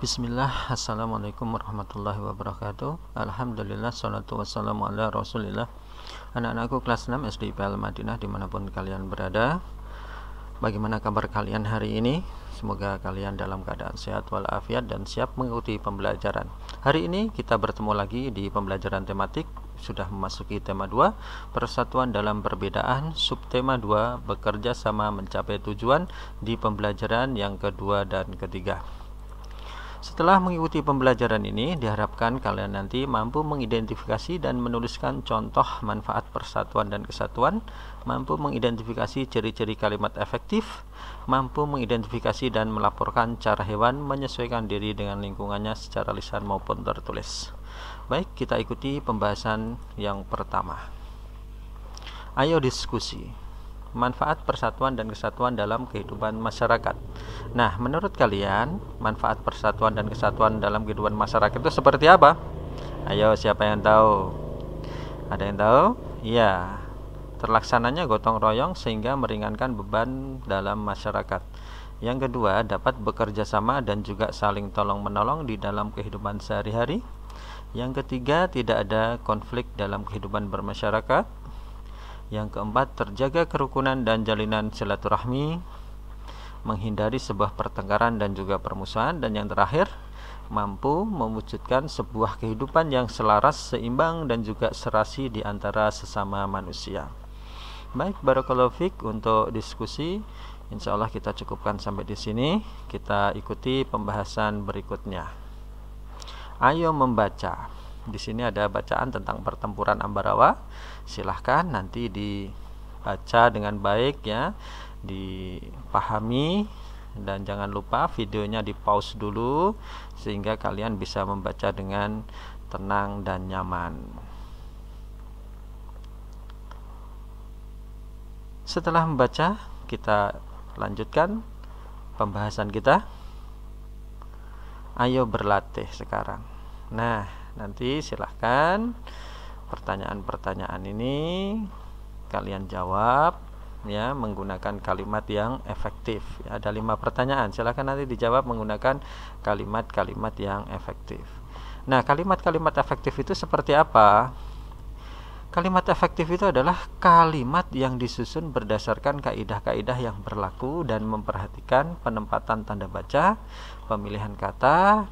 Bismillah, Assalamualaikum warahmatullahi wabarakatuh Alhamdulillah, salatu wassalamu ala rasulillah Anak-anakku kelas 6 SD Madinah dimanapun kalian berada Bagaimana kabar kalian hari ini? Semoga kalian dalam keadaan sehat walafiat dan siap mengikuti pembelajaran Hari ini kita bertemu lagi di pembelajaran tematik Sudah memasuki tema 2 Persatuan dalam perbedaan Subtema 2 Bekerja sama mencapai tujuan Di pembelajaran yang kedua dan ketiga setelah mengikuti pembelajaran ini, diharapkan kalian nanti mampu mengidentifikasi dan menuliskan contoh manfaat persatuan dan kesatuan, mampu mengidentifikasi ciri-ciri kalimat efektif, mampu mengidentifikasi dan melaporkan cara hewan menyesuaikan diri dengan lingkungannya secara lisan maupun tertulis. Baik, kita ikuti pembahasan yang pertama. Ayo diskusi manfaat persatuan dan kesatuan dalam kehidupan masyarakat. Nah, menurut kalian, manfaat persatuan dan kesatuan dalam kehidupan masyarakat itu seperti apa? Ayo, siapa yang tahu? Ada yang tahu? Iya. Terlaksananya gotong royong sehingga meringankan beban dalam masyarakat. Yang kedua, dapat bekerja sama dan juga saling tolong-menolong di dalam kehidupan sehari-hari. Yang ketiga, tidak ada konflik dalam kehidupan bermasyarakat. Yang keempat, terjaga kerukunan dan jalinan silaturahmi, menghindari sebuah pertengkaran dan juga permusuhan dan yang terakhir, mampu mewujudkan sebuah kehidupan yang selaras, seimbang dan juga serasi di antara sesama manusia. Baik, barakallahu untuk diskusi Insya Allah kita cukupkan sampai di sini. Kita ikuti pembahasan berikutnya. Ayo membaca di sini ada bacaan tentang pertempuran Ambarawa. Silahkan nanti dibaca dengan baik ya, dipahami dan jangan lupa videonya di pause dulu sehingga kalian bisa membaca dengan tenang dan nyaman. Setelah membaca, kita lanjutkan pembahasan kita. Ayo berlatih sekarang. Nah, Nanti silahkan pertanyaan-pertanyaan ini kalian jawab ya menggunakan kalimat yang efektif. Ya, ada lima pertanyaan, silahkan nanti dijawab menggunakan kalimat-kalimat yang efektif. Nah, kalimat-kalimat efektif itu seperti apa? Kalimat efektif itu adalah kalimat yang disusun berdasarkan kaidah-kaidah yang berlaku dan memperhatikan penempatan tanda baca, pemilihan kata,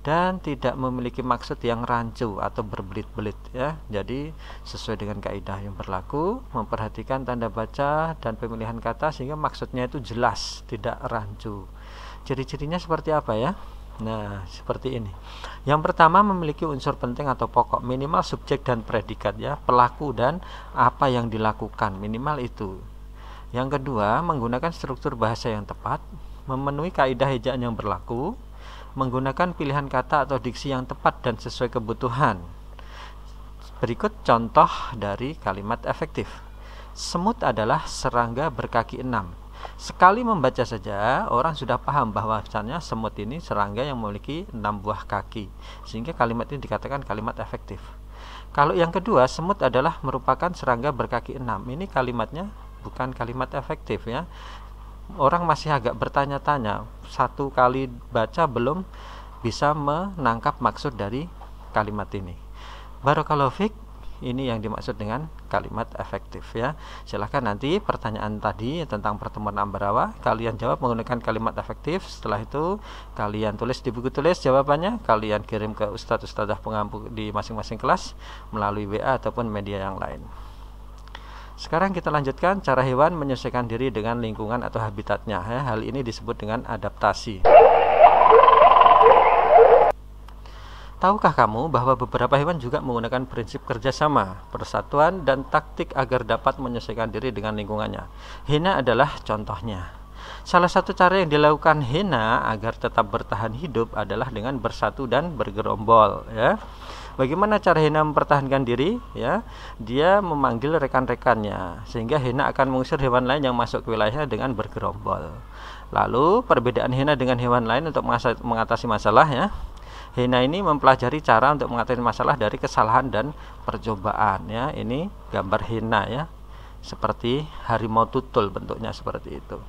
dan tidak memiliki maksud yang rancu atau berbelit-belit ya. Jadi sesuai dengan kaidah yang berlaku, memperhatikan tanda baca dan pemilihan kata sehingga maksudnya itu jelas, tidak rancu. Ciri-cirinya seperti apa ya? Nah, seperti ini. Yang pertama memiliki unsur penting atau pokok, minimal subjek dan predikat ya, pelaku dan apa yang dilakukan, minimal itu. Yang kedua, menggunakan struktur bahasa yang tepat, memenuhi kaidah ejaan yang berlaku, menggunakan pilihan kata atau diksi yang tepat dan sesuai kebutuhan. Berikut contoh dari kalimat efektif. Semut adalah serangga berkaki enam. Sekali membaca saja, orang sudah paham bahwa bahwasannya semut ini serangga yang memiliki enam buah kaki. Sehingga kalimat ini dikatakan kalimat efektif. Kalau yang kedua, semut adalah merupakan serangga berkaki enam. Ini kalimatnya bukan kalimat efektif ya orang masih agak bertanya-tanya satu kali baca belum bisa menangkap maksud dari kalimat ini kalau ini yang dimaksud dengan kalimat efektif ya silahkan nanti pertanyaan tadi tentang pertemuan ambarawa kalian jawab menggunakan kalimat efektif setelah itu kalian tulis di buku tulis jawabannya kalian kirim ke ustadz ustadzah pengampu di masing-masing kelas melalui WA ataupun media yang lain sekarang kita lanjutkan cara hewan menyesuaikan diri dengan lingkungan atau habitatnya. Ya. Hal ini disebut dengan adaptasi. Tahukah kamu bahwa beberapa hewan juga menggunakan prinsip kerjasama, persatuan, dan taktik agar dapat menyesuaikan diri dengan lingkungannya? Hina adalah contohnya. Salah satu cara yang dilakukan hina agar tetap bertahan hidup adalah dengan bersatu dan bergerombol, ya. Bagaimana cara Hena mempertahankan diri? Ya, dia memanggil rekan-rekannya sehingga Hena akan mengusir hewan lain yang masuk ke wilayahnya dengan bergerombol. Lalu perbedaan Hena dengan hewan lain untuk mengatasi masalah ya. Hena ini mempelajari cara untuk mengatasi masalah dari kesalahan dan percobaan ya. Ini gambar Hena ya. Seperti harimau tutul bentuknya seperti itu.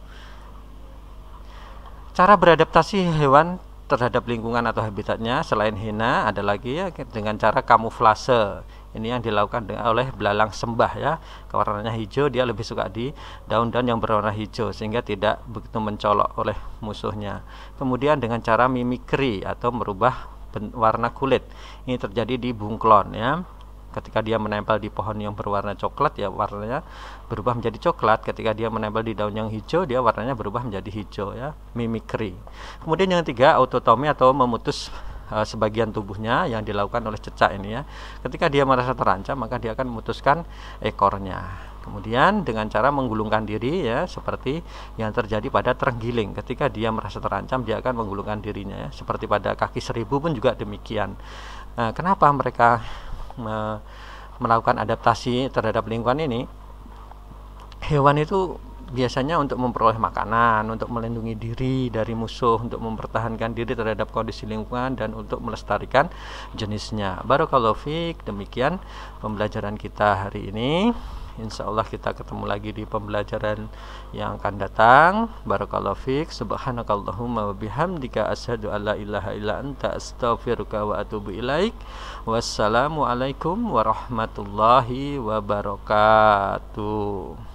Cara beradaptasi hewan terhadap lingkungan atau habitatnya selain hina ada lagi ya dengan cara kamuflase ini yang dilakukan dengan, oleh belalang sembah ya warnanya hijau dia lebih suka di daun-daun yang berwarna hijau sehingga tidak begitu mencolok oleh musuhnya kemudian dengan cara mimikri atau merubah warna kulit ini terjadi di bungklon ya ketika dia menempel di pohon yang berwarna coklat ya warnanya berubah menjadi coklat ketika dia menempel di daun yang hijau dia warnanya berubah menjadi hijau ya mimikri kemudian yang ketiga autotomi atau memutus uh, sebagian tubuhnya yang dilakukan oleh cecak ini ya ketika dia merasa terancam maka dia akan memutuskan ekornya Kemudian dengan cara menggulungkan diri ya seperti yang terjadi pada terenggiling ketika dia merasa terancam dia akan menggulungkan dirinya ya. seperti pada kaki seribu pun juga demikian. Nah, kenapa mereka me melakukan adaptasi terhadap lingkungan ini hewan itu biasanya untuk memperoleh makanan, untuk melindungi diri dari musuh, untuk mempertahankan diri terhadap kondisi lingkungan dan untuk melestarikan jenisnya. Barokallahu fiik, demikian pembelajaran kita hari ini. Insya Allah kita ketemu lagi di pembelajaran yang akan datang. Barakallahu fiq Subhanakallahumma wa bihamdika asyhadu an la ilaha illa anta astaghfiruka wa atubu ilaik. Wassalamualaikum warahmatullahi wabarakatuh.